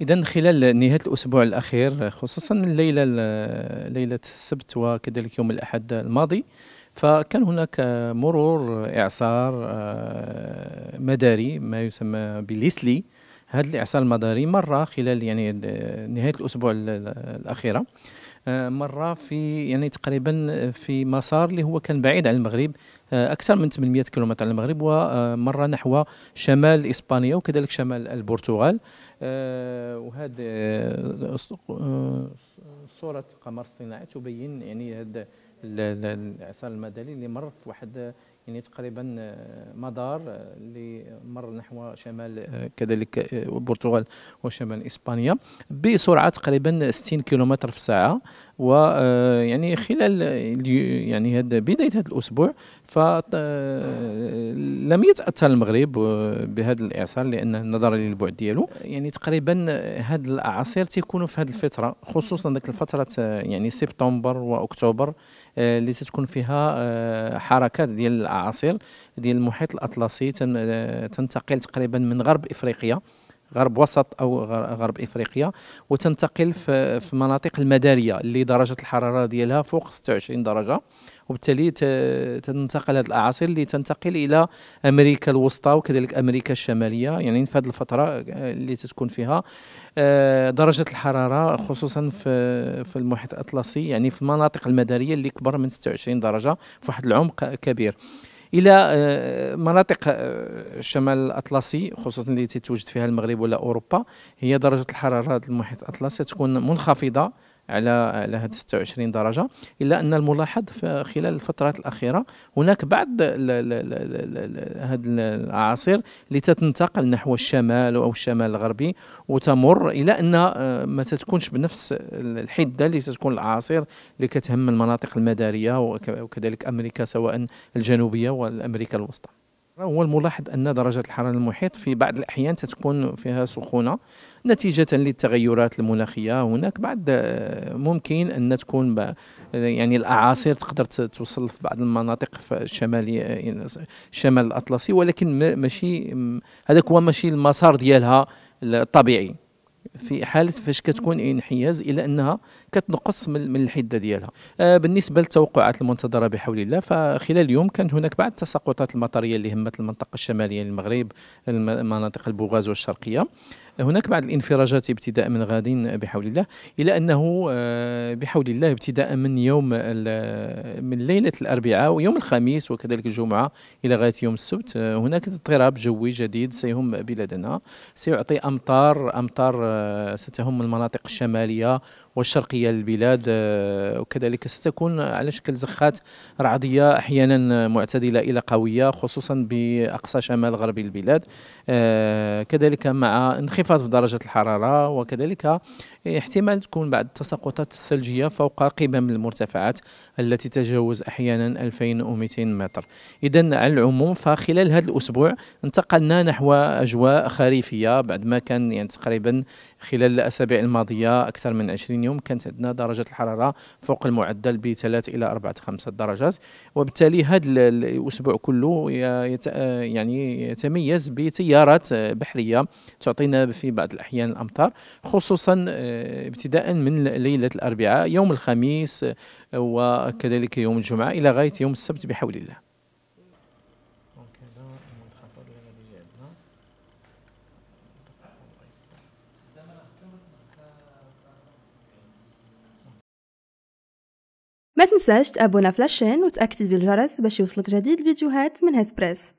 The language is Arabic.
إذا خلال نهاية الأسبوع الأخير خصوصا من ليلة ليلة السبت وكذلك يوم الأحد الماضي فكان هناك مرور إعصار آه، مداري ما يسمى بليسلي هذا الإعصار المداري مرة خلال يعني نهاية الأسبوع الأخيرة آه، مره في يعني تقريبا آه، في مسار اللي هو كان بعيد عن المغرب آه، اكثر من 800 كيلومتر عن المغرب ومره نحو شمال اسبانيا وكذلك شمال البرتغال وهذا صوره قمر صناعي تبين يعني هذا الاعصار المدني اللي مر في واحد يعني تقريبا آه، مدار آه، اللي مر نحو شمال آه، كذلك البرتغال وشمال اسبانيا بسرعه تقريبا 60 كيلومتر في الساعه ويعني خلال يعني هذا بدايه هذا الاسبوع ف لم يتاثر المغرب آه، بهذا الاعصار لانه نظرا للبعد ديالو يعني تقريبا هاد الاعاصير تيكونوا في هذه الفتره خصوصا ديك الفتره آه، يعني سبتمبر واكتوبر آه، اللي تتكون فيها حركات ديال الاعاصير ديال المحيط الاطلسي تنتقل تقريبا من غرب افريقيا غرب وسط او غرب افريقيا وتنتقل في المناطق المداريه اللي درجه الحراره ديالها فوق 26 درجه وبالتالي تنتقل هذه الاعاصير اللي تنتقل الى امريكا الوسطى وكذلك امريكا الشماليه يعني في هذه الفتره آه، اللي تتكون فيها آه، درجه الحراره خصوصا في في المحيط الاطلسي يعني في المناطق المداريه اللي كبر من 26 درجه في واحد العمق كبير الى آه، مناطق الشمال آه، الاطلسي خصوصا اللي تتوجد فيها المغرب ولا اوروبا هي درجه الحراره المحيط الاطلسي تكون منخفضه على على 26 درجه الا ان الملاحظ خلال الفترات الاخيره هناك بعض هذه الاعاصير اللي تتنتقل نحو الشمال او الشمال الغربي وتمر الى ان آه، ما تتكونش بنفس الحده اللي تتكون الاعاصير اللي كتهم المناطق المداريه وكذلك امريكا سواء الجنوبيه والامريكا الوسطى هو الملاحظ أن درجة الحرارة المحيط في بعض الأحيان تتكون فيها سخونة نتيجة للتغيرات المناخية هناك بعض آه، ممكن أن تكون يعني الأعاصير تقدر توصل في بعض المناطق في الشمالية آه، يعني شمال الشمال الأطلسي ولكن ماشي هذاك هو ماشي المسار ديالها الطبيعي في حاله فاش كتكون انحياز الى انها كتنقص من الحده ديالها آه، بالنسبه للتوقعات المنتظره بحول الله فخلال اليوم كانت هناك بعض التساقطات المطريه اللي همت المنطقه الشماليه للمغرب مناطق البوغاز والشرقيه هناك بعض الانفراجات ابتداء من غد بحول الله إلى أنه آه، بحول الله ابتداء من يوم من ليلة الأربعاء ويوم الخميس وكذلك الجمعة إلى غاية يوم السبت هناك اضطراب جوي جديد سيهم بلادنا سيعطي أمطار أمطار آه، ستهم المناطق الشمالية والشرقية للبلاد آه، وكذلك ستكون على شكل زخات رعدية أحيانا معتدلة إلى قوية خصوصا بأقصى شمال غربي البلاد آه، كذلك مع انخفاض في درجة الحرارة وكذلك احتمال تكون بعض التساقطات الثلجية فوق قمم المرتفعات التي تتجاوز أحيانا 2200 متر إذا على العموم فخلال هذا الأسبوع انتقلنا نحو أجواء خريفية بعد ما كان يعني تقريبا خلال الأسابيع الماضية أكثر من 20 يوم كانت عندنا درجة الحرارة فوق المعدل ب 3 إلى 4 5 درجات وبالتالي هذا الأسبوع كله يعني يتميز بتيارات بحرية تعطينا في بعض الأحيان الأمطار خصوصا ابتداء من ليلة الأربعاء يوم الخميس آه، وكذلك يوم الجمعة إلى غاية يوم السبت بحول الله ما تنساش تابونا فلاشين وتأكد بالجرس باش يوصلك جديد الفيديوهات من هاد بريس